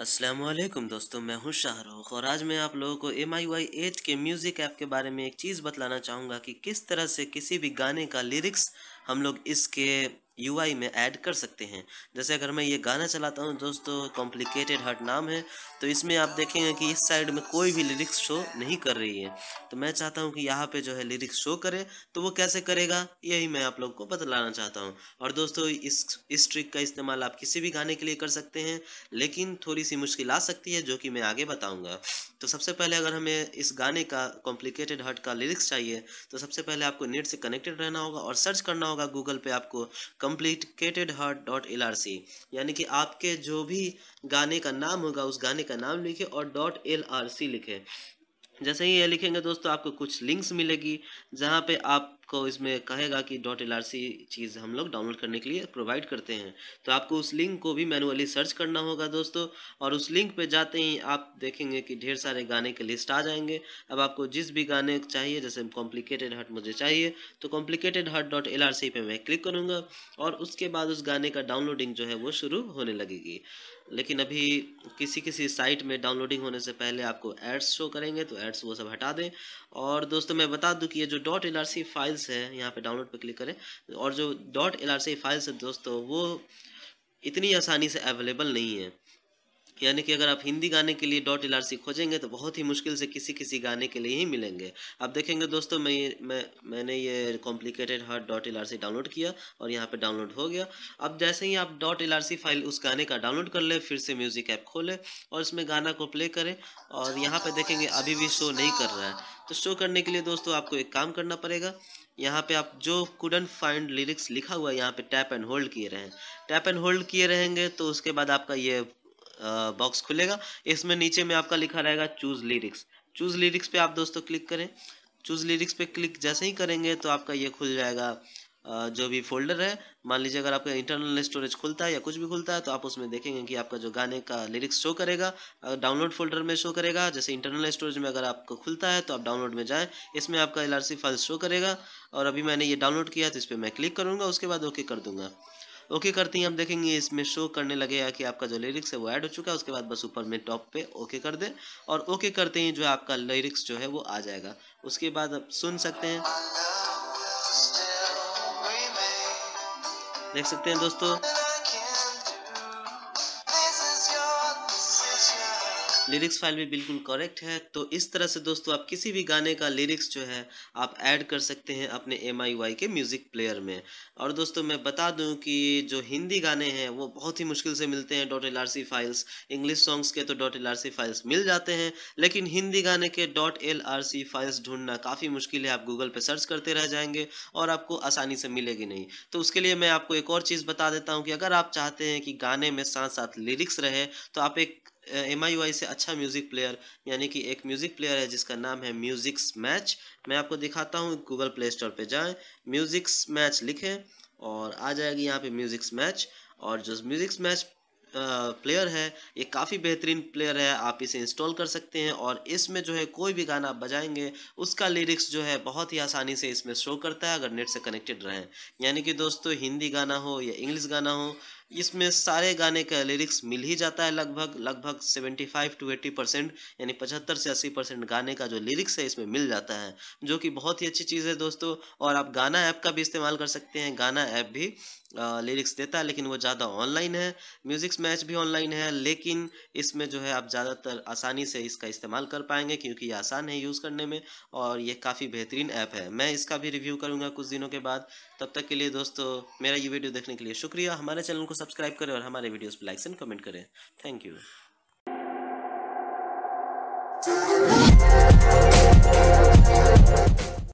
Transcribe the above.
असलम दोस्तों मैं हूं शाहरुख और आज मैं आप लोगों को M I Y eight K music app के बारे में एक चीज़ बतलाना चाहूँगा कि किस तरह से किसी भी गाने का लिरिक्स हम लोग इसके यू में ऐड कर सकते हैं जैसे अगर मैं ये गाना चलाता हूँ दोस्तों कॉम्प्लिकेटेड हर्ट नाम है तो इसमें आप देखेंगे कि इस साइड में कोई भी लिरिक्स शो नहीं कर रही है तो मैं चाहता हूँ कि यहाँ पे जो है लिरिक्स शो करे तो वो कैसे करेगा यही मैं आप लोग को बतलाना चाहता हूँ और दोस्तों इस इस ट्रिक का इस्तेमाल आप किसी भी गाने के लिए कर सकते हैं लेकिन थोड़ी सी मुश्किल आ सकती है जो कि मैं आगे बताऊँगा तो सबसे पहले अगर हमें इस गाने का कॉम्प्लिकेटेड हर्ट का लिरिक्स चाहिए तो सबसे पहले आपको नेट से कनेक्टेड रहना होगा और सर्च करना होगा गूगल पे आपको complicated heart dot L R C यानी कि आपके जो भी गाने का नाम होगा उस गाने का नाम लिखे और डॉट एल आर सी लिखे जैसे ही ये लिखेंगे दोस्तों आपको कुछ लिंक्स मिलेगी जहाँ पे आप को इसमें कहेगा कि डॉट एल चीज़ हम लोग डाउनलोड करने के लिए प्रोवाइड करते हैं तो आपको उस लिंक को भी मैनुअली सर्च करना होगा दोस्तों और उस लिंक पे जाते ही आप देखेंगे कि ढेर सारे गाने के लिस्ट आ जाएंगे अब आपको जिस भी गाने चाहिए जैसे कॉम्प्लिकेटेड हट मुझे चाहिए तो कॉम्प्लिकेटेड हट डॉट एल आर सी पर मैं क्लिक करूँगा और उसके बाद उस गाने का डाउनलोडिंग जो है वो शुरू होने लगेगी लेकिन अभी किसी किसी साइट में डाउनलोडिंग होने से पहले आपको एड्स शो करेंगे तो एड्स वो सब हटा दें और दोस्तों मैं बता दूं कि ये जो dot L R C files files है यहाँ पे डाउनलोड पे क्लिक करें और जो डॉट एल फाइल्स है दोस्तों वो इतनी आसानी से अवेलेबल नहीं है यानी कि अगर आप हिंदी गाने के लिए डॉट एल खोजेंगे तो बहुत ही मुश्किल से किसी किसी गाने के लिए ही मिलेंगे आप देखेंगे दोस्तों मैं ये मैं मैंने ये complicated heart dot L download किया और यहाँ पे डाउनलोड हो गया अब जैसे ही आप डॉट एल फाइल उस गाने का डाउनलोड कर ले फिर से म्यूज़िक ऐप खोलें और इसमें गाना को प्ले करें और यहाँ पर देखेंगे अभी भी शो नहीं कर रहा है तो शो करने के लिए दोस्तों आपको एक काम करना पड़ेगा यहाँ पे आप जो कूडन फाइंड लिरिक्स लिखा हुआ है यहाँ पे टैप एंड होल्ड किए रहें टैप एंड होल्ड किए रहेंगे तो उसके बाद आपका ये बॉक्स खुलेगा इसमें नीचे में आपका लिखा रहेगा चूज़ लिरिक्स चूज़ लिरिक्स पे आप दोस्तों क्लिक करें चूज़ लिरिक्स पे क्लिक जैसे ही करेंगे तो आपका ये खुल जाएगा जो भी फोल्डर है मान लीजिए अगर आपका इंटरनल स्टोरेज खुलता है या कुछ भी खुलता है तो आप उसमें देखेंगे कि आपका जो गाने का लिरिक्स शो करेगा डाउनलोड फोल्डर में शो करेगा जैसे इंटरनल स्टोरेज में अगर आपको खुलता है तो आप डाउनलोड में जाएं इसमें आपका एल फाइल शो करेगा और अभी मैंने ये डाउनलोड किया तो इस पर मैं क्लिक करूँगा उसके बाद ओके कर दूँगा ओके करते ही आप देखेंगे इसमें शो करने लगेगा कि आपका जो लिरिक्स है वो ऐड हो चुका है उसके बाद बस ऊपर में टॉप पे ओके कर दें और ओके करते ही जो आपका लिरिक्स जो है वो आ जाएगा उसके बाद आप सुन सकते हैं देख सकते हैं दोस्तों लिरिक्स फाइल भी बिल्कुल करेक्ट है तो इस तरह से दोस्तों आप किसी भी गाने का लिरिक्स जो है आप ऐड कर सकते हैं अपने एम के म्यूज़िक प्लेयर में और दोस्तों मैं बता दूं कि जो हिंदी गाने हैं वो बहुत ही मुश्किल से मिलते हैं dot L files English songs के तो डॉट एल फाइल्स मिल जाते हैं लेकिन हिंदी गाने के डॉट एल फाइल्स ढूंढना काफ़ी मुश्किल है आप गूगल पर सर्च करते रह जाएंगे और आपको आसानी से मिलेगी नहीं तो उसके लिए मैं आपको एक और चीज़ बता देता हूँ कि अगर आप चाहते हैं कि गाने में साथ साथ लिरिक्स रहे तो आप एक एम आई से अच्छा म्यूज़िक प्लेयर यानी कि एक म्यूज़िक प्लेयर है जिसका नाम है म्यूज़िक्स मैच मैं आपको दिखाता हूँ गूगल प्ले स्टोर पर जाएँ म्यूज़िक्स मैच लिखें और आ जाएगी यहाँ पे म्यूज़िक्स मैच और जो म्यूज़िक्स मैच प्लेयर है ये काफ़ी बेहतरीन प्लेयर है आप इसे इंस्टॉल कर सकते हैं और इसमें जो है कोई भी गाना आप बजाएंगे उसका लिरिक्स जो है बहुत ही आसानी से इसमें शो करता है अगर नेट से कनेक्टेड रहें यानी कि दोस्तों हिंदी गाना हो या इंग्लिश गाना हो इसमें सारे गाने का लिरिक्स मिल ही जाता है लगभग लगभग 75 टू 80 परसेंट यानी 75 से 80 परसेंट गाने का जो लिरिक्स है इसमें मिल जाता है जो कि बहुत ही अच्छी चीज़ है दोस्तों और आप गाना ऐप का भी इस्तेमाल कर सकते हैं गाना ऐप भी लिरिक्स देता है लेकिन वो ज़्यादा ऑनलाइन है म्यूजिक्स मैच भी ऑनलाइन है लेकिन इसमें जो है आप ज़्यादातर आसानी से इसका इस्तेमाल कर पाएंगे क्योंकि ये आसान है यूज़ करने में और ये काफ़ी बेहतरीन ऐप है मैं इसका भी रिव्यू करूँगा कुछ दिनों के बाद तब तक के लिए दोस्तों मेरा ये वीडियो देखने के लिए शुक्रिया हमारे चैनल को सब्सक्राइब करें और हमारे वीडियोस पर लाइक्स एंड कमेंट करें थैंक यू